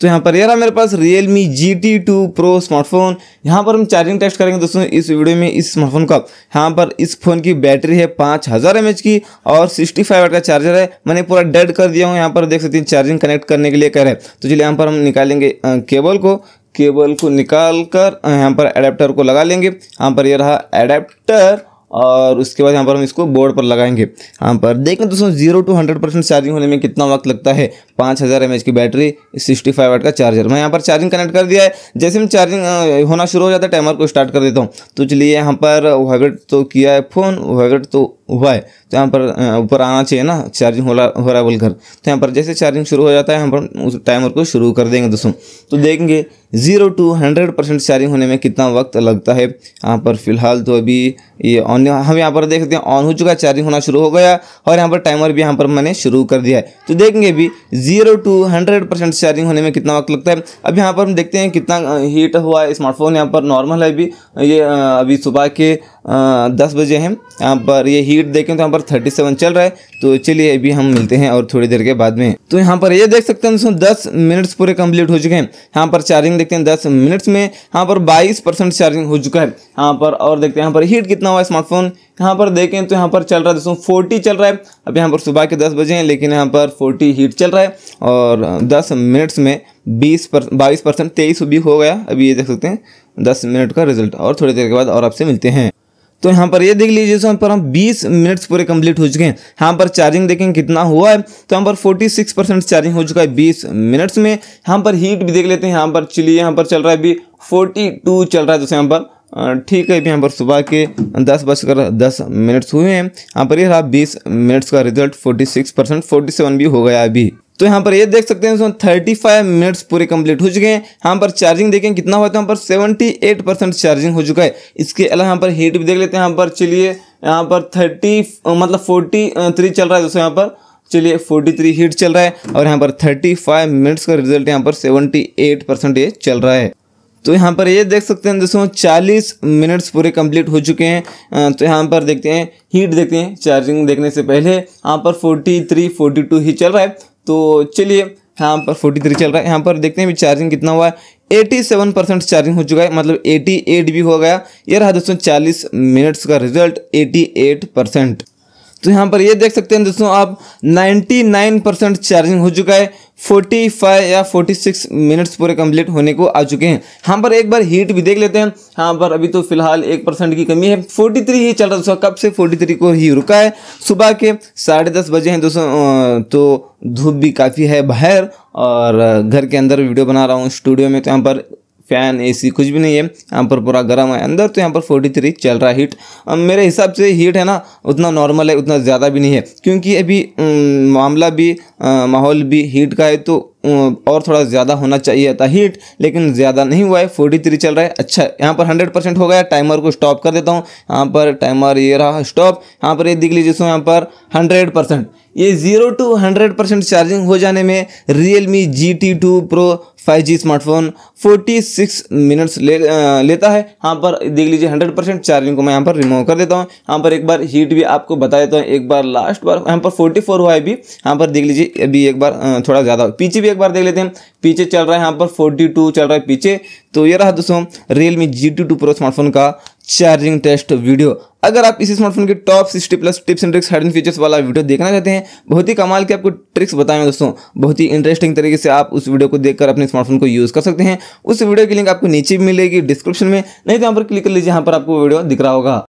तो यहाँ पर रहा मेरे पास Realme G T two pro smartphone यहाँ पर हम चार्जिंग टेस्ट करेंगे दोस्तों इस वीडियो में इस स्मार्टफोन का यहाँ पर इस फ़ोन की बैटरी है पाँच हज़ार एम एच की और सिक्सटी फाइव का चार्जर है मैंने पूरा डेड कर दिया हूँ यहाँ पर देख सकते हैं चार्जिंग कनेक्ट करने के लिए कह रहे हैं तो चलिए यहाँ पर हम निकालेंगे केबल को केबल को निकाल कर यहाँ पर अडेप्टर को लगा लेंगे यहाँ पर यह रहा अडेप्टर और उसके बाद यहाँ पर हम इसको बोर्ड पर लगाएंगे यहाँ पर देखें दोस्तों zero to hundred percent charging होने में कितना वक्त लगता है पाँच हज़ार एम की बैटरी सिक्सटी फाइव वाट का चार्जर मैं यहाँ पर चार्जिंग कनेक्ट कर दिया है जैसे हम चार्जिंग होना शुरू हो जाता है टाइमर को स्टार्ट कर देता हूँ तो चलिए यहाँ पर वाइब्रेट तो किया है फ़ोन वाइब्रेट तो हुआ है तो यहाँ पर ऊपर आना चाहिए ना चार्जिंग हो रहा है बोलकर तो यहाँ पर जैसे चार्जिंग शुरू हो जाता है हम उस टाइमर को शुरू कर देंगे दोस्तों तो देखेंगे zero to hundred percent charging होने में कितना वक्त लगता है यहाँ पर फिलहाल तो अभी ये ऑन हम यहाँ पर देखते हैं ऑन हो चुका है चार्जिंग होना शुरू हो गया और यहाँ पर टाइमर भी यहाँ पर मैंने शुरू कर दिया है तो देखेंगे अभी zero to hundred percent charging होने में कितना वक्त लगता है अब यहाँ पर हम देखते हैं कितना हीट हुआ है स्मार्टफोन यहाँ पर नॉर्मल है अभी ये अभी सुबह के दस बजे हैं यहाँ पर ये हीट देखें तो यहाँ पर थर्टी सेवन चल रहा है तो चलिए अभी हम मिलते हैं और थोड़ी देर के बाद में तो यहाँ पर ये देख सकते हैं दोस्तों दस मिनट्स पूरे कंप्लीट हो चुके हैं यहाँ पर चार्जिंग देखते हैं दस मिनट्स में यहाँ पर बाईस परसेंट चार्जिंग हो चुका है यहाँ पर और देखते हैं यहाँ पर हीट कितना हुआ है स्मार्टफोन यहाँ पर देखें तो यहाँ पर चल रहा है दोस्तों फोर्टी चल रहा है अब यहाँ पर सुबह के दस बजे हैं लेकिन यहाँ पर फोर्टी हीट चल रहा है और दस मिनट्स में बीस पर बाईस परसेंट तेईस भी हो गया अभी ये देख सकते हैं दस मिनट का रिजल्ट और थोड़ी देर के बाद और आपसे मिलते हैं तो यहाँ पर ये देख लीजिए यहाँ पर हम 20 मिनट्स पूरे कंप्लीट हो चुके हैं यहाँ पर चार्जिंग देखें कितना हुआ है तो यहाँ पर 46 परसेंट चार्जिंग हो चुका है 20 मिनट्स में यहाँ पर हीट भी देख लेते हैं यहाँ पर चिली यहाँ पर चल रहा है अभी 42 चल रहा है जैसे यहाँ पर ठीक है अभी यहाँ पर सुबह के दस बजकर दस मिनट्स हुए हैं यहाँ पर ये रहा बीस मिनट्स का result forty six percent forty seven भी हो गया अभी तो यहाँ पर ये देख सकते हैं दोस्तों थर्टी फाइव मिनट्स पूरे कंप्लीट हो चुके हैं यहाँ पर चार्जिंग देखें कितना हुआ था यहाँ पर सेवेंटी एट परसेंट चार्जिंग हो चुका है इसके अलावा यहाँ पर हीट भी देख लेते हैं यहाँ पर चलिए यहाँ पर थर्टी मतलब फोर्टी थ्री चल रहा है दोस्तों यहाँ पर चलिए 43 हीट चल रहा है और यहाँ पर 35 मिनट्स का रिजल्ट यहाँ पर एट परसेंट ये चल रहा है तो यहाँ पर ये देख सकते हैं दोस्तों 40 मिनट्स पूरे कंप्लीट हो चुके हैं तो यहाँ पर देखते हैं हीट देखते हैं चार्जिंग देखने से पहले यहाँ पर 43 42 ही चल रहा है तो चलिए यहाँ पर फोर्टी थ्री चल रहा है यहाँ पर देखते हैं भी चार्जिंग कितना हुआ है एटी सेवन परसेंट चार्जिंग हो चुका है मतलब एटी एट भी हो गया ये रहा दोस्तों चालीस मिनट्स का रिजल्ट एटी एट परसेंट तो यहाँ पर ये देख सकते हैं दोस्तों आप 99 परसेंट चार्जिंग हो चुका है फोर्टी फाइव या फोर्टी सिक्स मिनट्स पूरे कंप्लीट होने को आ चुके हैं यहाँ पर एक बार हीट भी देख लेते हैं यहाँ पर अभी तो फिलहाल एक परसेंट की कमी है फोर्टी थ्री ही चल रहा है दोस्तों कब से फोर्टी थ्री को ही रुका है सुबह के साढ़े दस बजे हैं दोस्तों तो धूप भी काफ़ी है बाहर और घर के अंदर वीडियो बना रहा हूँ स्टूडियो में तो यहाँ पर फैन एसी कुछ भी नहीं है यहाँ पर पूरा गर्म है अंदर तो यहाँ पर 43 चल रहा है हीट मेरे हिसाब से हीट है ना उतना नॉर्मल है उतना ज़्यादा भी नहीं है क्योंकि अभी मामला भी माहौल भी हीट का है तो और थोड़ा ज़्यादा होना चाहिए था हीट लेकिन ज़्यादा नहीं हुआ है फोर्टी थ्री चल रहा है अच्छा यहाँ पर हंड्रेड परसेंट हो गया टाइमर को स्टॉप कर देता हूँ यहाँ पर टाइमर ये रहा स्टॉप यहाँ पर ये दिख लीजिए सो यहाँ पर हंड्रेड परसेंट ये zero to hundred percent charging हो जाने में Realme G T two pro five G smartphone forty six minutes ले आ, लेता है यहाँ पर देख लीजिए हंड्रेड परसेंट चार्जिंग को मैं यहाँ पर रिमूव कर देता हूँ यहाँ पर एक बार हीट भी आपको बता देता हूँ एक बार लास्ट बार यहाँ पर फोर्टी फोर हुआ है अभी यहाँ पर देख लीजिए अभी एक बार थोड़ा ज़्यादा पीछे भी एक बार देख लेते हैं पीछे चल रहा है यहाँ पर फोर्टी टू चल रहा है पीछे तो ये रहा दोस्तों Realme G T two pro smartphone का चार्जिंग टेस्ट वीडियो अगर आप इस स्मार्टफोन के top sixty plus tips and tricks hidden features वाला वीडियो देखना चाहते हैं बहुत ही कमाल के आपको ट्रिक्स बताएं दोस्तों बहुत ही इंटरेस्टिंग तरीके से आप उस वीडियो को देखकर अपने स्मार्टफोन को यूज़ कर सकते हैं उस वीडियो की लिंक आपको नीचे भी मिलेगी डिस्क्रिप्शन में नहीं तो यहाँ पर क्लिक कर लीजिए यहाँ पर आपको वीडियो दिख रहा होगा